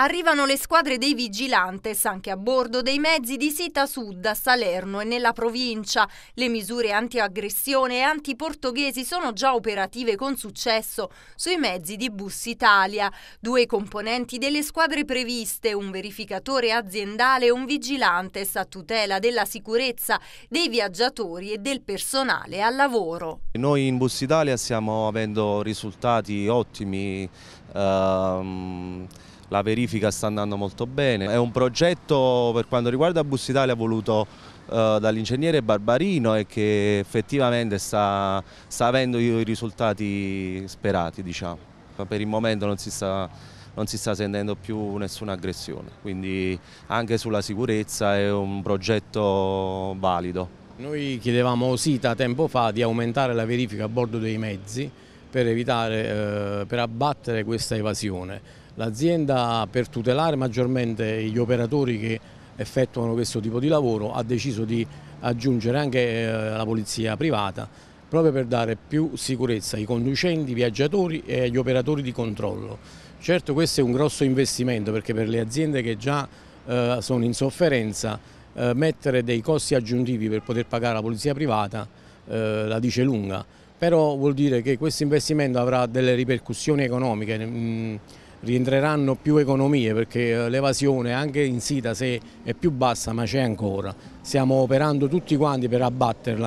Arrivano le squadre dei vigilantes anche a bordo dei mezzi di Sita Sud a Salerno e nella provincia. Le misure anti-aggressione e anti-portoghesi sono già operative con successo sui mezzi di Bus Italia. Due componenti delle squadre previste, un verificatore aziendale e un vigilantes a tutela della sicurezza dei viaggiatori e del personale al lavoro. Noi in Bus Italia stiamo avendo risultati ottimi. Ehm, la verifica bonifica sta andando molto bene. È un progetto per quanto riguarda Bus Italia voluto eh, dall'ingegnere Barbarino e che effettivamente sta, sta avendo i risultati sperati. Diciamo. Per il momento non si sta non si sta sentendo più nessuna aggressione, quindi anche sulla sicurezza è un progetto valido. Noi chiedevamo Sita tempo fa di aumentare la verifica a bordo dei mezzi per, evitare, eh, per abbattere questa evasione. L'azienda per tutelare maggiormente gli operatori che effettuano questo tipo di lavoro ha deciso di aggiungere anche eh, la polizia privata proprio per dare più sicurezza ai conducenti, ai viaggiatori e agli operatori di controllo. Certo questo è un grosso investimento perché per le aziende che già eh, sono in sofferenza eh, mettere dei costi aggiuntivi per poter pagare la polizia privata eh, la dice lunga, però vuol dire che questo investimento avrà delle ripercussioni economiche. Mh, mm, rientreranno più economie perché eh, l'evasione anche in sita se è più bassa ma c'è ancora. Stiamo operando tutti quanti per abbatterla.